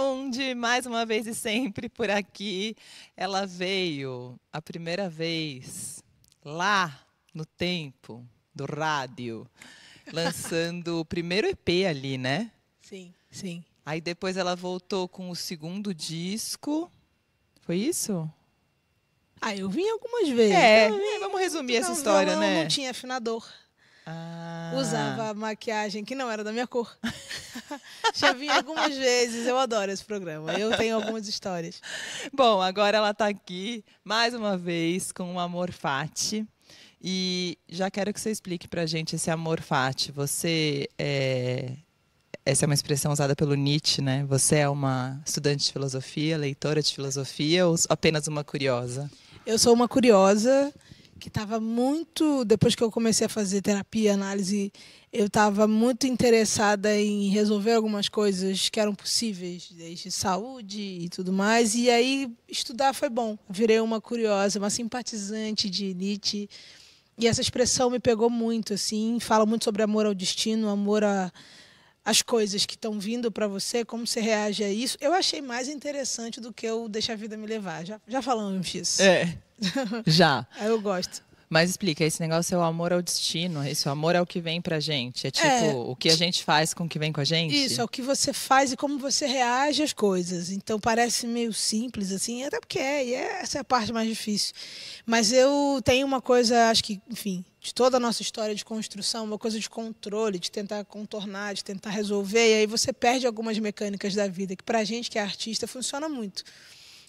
onde mais uma vez e sempre por aqui ela veio a primeira vez lá no tempo do rádio, lançando o primeiro EP ali, né? Sim, sim. Aí depois ela voltou com o segundo disco. Foi isso? Ah, eu vim algumas vezes. É, vim, é, vamos resumir essa história, violão, né? Não tinha afinador. Ah. Usava maquiagem que não era da minha cor. Já vim algumas vezes, eu adoro esse programa. Eu tenho algumas histórias. Bom, agora ela está aqui mais uma vez com o Amor Fati. E já quero que você explique para a gente esse Amor Fati. Você é... Essa é uma expressão usada pelo Nietzsche, né? Você é uma estudante de filosofia, leitora de filosofia ou apenas uma curiosa? Eu sou uma curiosa que estava muito. Depois que eu comecei a fazer terapia, análise, eu estava muito interessada em resolver algumas coisas que eram possíveis, desde saúde e tudo mais. E aí estudar foi bom. Virei uma curiosa, uma simpatizante de Nietzsche. E essa expressão me pegou muito, assim. Fala muito sobre amor ao destino, amor a. À as coisas que estão vindo para você, como você reage a isso, eu achei mais interessante do que o deixar a Vida Me Levar. Já, já falamos disso. É. já. eu gosto. Mas explica, esse negócio é o amor ao destino, esse amor é o que vem pra gente. É tipo, é, o que a gente faz com o que vem com a gente. Isso, é o que você faz e como você reage às coisas. Então parece meio simples, assim, até porque é, e é, essa é a parte mais difícil. Mas eu tenho uma coisa, acho que, enfim, de toda a nossa história de construção, uma coisa de controle, de tentar contornar, de tentar resolver, e aí você perde algumas mecânicas da vida, que para a gente que é artista funciona muito.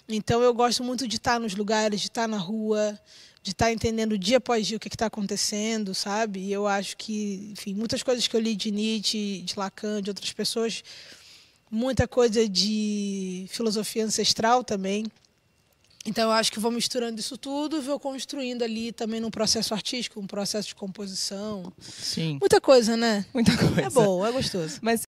Então eu gosto muito de estar nos lugares, de estar na rua, de estar entendendo dia após dia o que está acontecendo, sabe? E eu acho que, enfim, muitas coisas que eu li de Nietzsche, de Lacan, de outras pessoas, muita coisa de filosofia ancestral também, então eu acho que vou misturando isso tudo, vou construindo ali também num processo artístico, um processo de composição. Sim. Muita coisa, né? Muita coisa. É bom, é gostoso. Mas